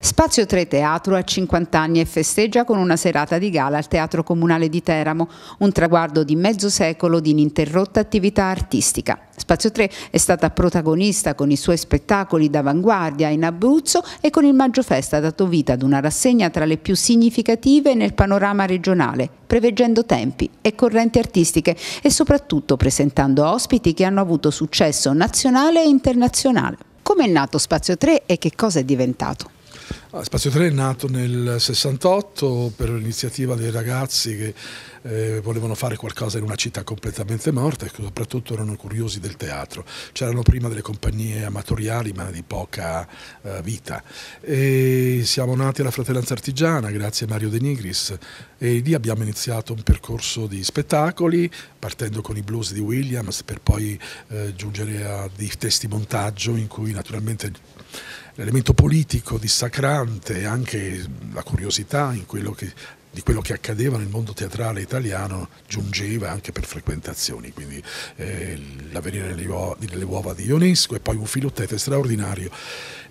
Spazio 3 Teatro ha 50 anni e festeggia con una serata di gala al Teatro Comunale di Teramo, un traguardo di mezzo secolo di ininterrotta attività artistica. Spazio 3 è stata protagonista con i suoi spettacoli d'avanguardia in Abruzzo e con il Maggio Festa ha dato vita ad una rassegna tra le più significative nel panorama regionale, preveggendo tempi e correnti artistiche e soprattutto presentando ospiti che hanno avuto successo nazionale e internazionale. Come è nato Spazio 3 e che cosa è diventato? Ah, Spazio 3 è nato nel 68 per l'iniziativa dei ragazzi che eh, volevano fare qualcosa in una città completamente morta e soprattutto erano curiosi del teatro. C'erano prima delle compagnie amatoriali ma di poca eh, vita. E siamo nati alla Fratellanza Artigiana grazie a Mario De Nigris e lì abbiamo iniziato un percorso di spettacoli partendo con i blues di Williams per poi eh, giungere a dei testi montaggio in cui naturalmente l'elemento politico dissacrante, anche la curiosità quello che, di quello che accadeva nel mondo teatrale italiano giungeva anche per frequentazioni, quindi eh, la venire uova, uova di Ionesco e poi un filottete straordinario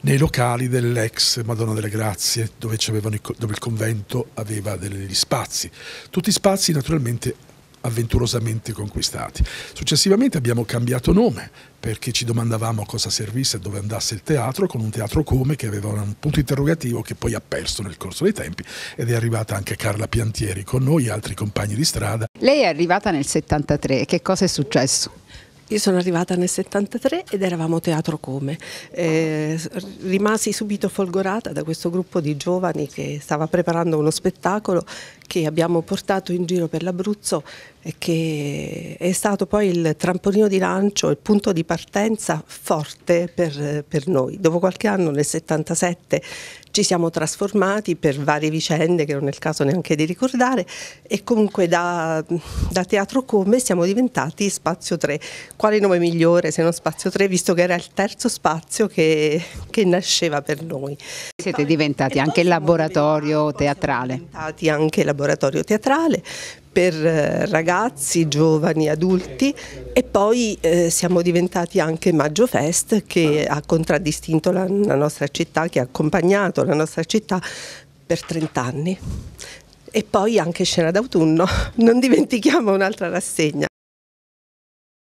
nei locali dell'ex Madonna delle Grazie, dove, dove, il convento aveva degli spazi. Tutti spazi naturalmente avventurosamente conquistati. Successivamente abbiamo cambiato nome perché ci domandavamo cosa servisse e dove andasse il teatro, con un teatro come che aveva un punto interrogativo che poi ha perso nel corso dei tempi ed è arrivata anche Carla Piantieri con noi e altri compagni di strada. Lei è arrivata nel 73, che cosa è successo? Io sono arrivata nel 73 ed eravamo Teatro Come. Eh, rimasi subito folgorata da questo gruppo di giovani che stava preparando uno spettacolo che abbiamo portato in giro per l'Abruzzo e che è stato poi il trampolino di lancio, il punto di partenza forte per, per noi. Dopo qualche anno, nel 77, ci siamo trasformati per varie vicende che non è il caso neanche di ricordare e comunque da, da Teatro Come siamo diventati Spazio 3. Quale nome migliore se non Spazio 3 visto che era il terzo spazio che, che nasceva per noi. Siete diventati anche laboratorio teatrale. Siamo diventati anche laboratorio teatrale per eh, ragazzi, giovani, adulti e poi eh, siamo diventati anche Maggio Fest che ha contraddistinto la, la nostra città, che ha accompagnato la nostra città per 30 anni. E poi anche Scena d'autunno, non dimentichiamo un'altra rassegna.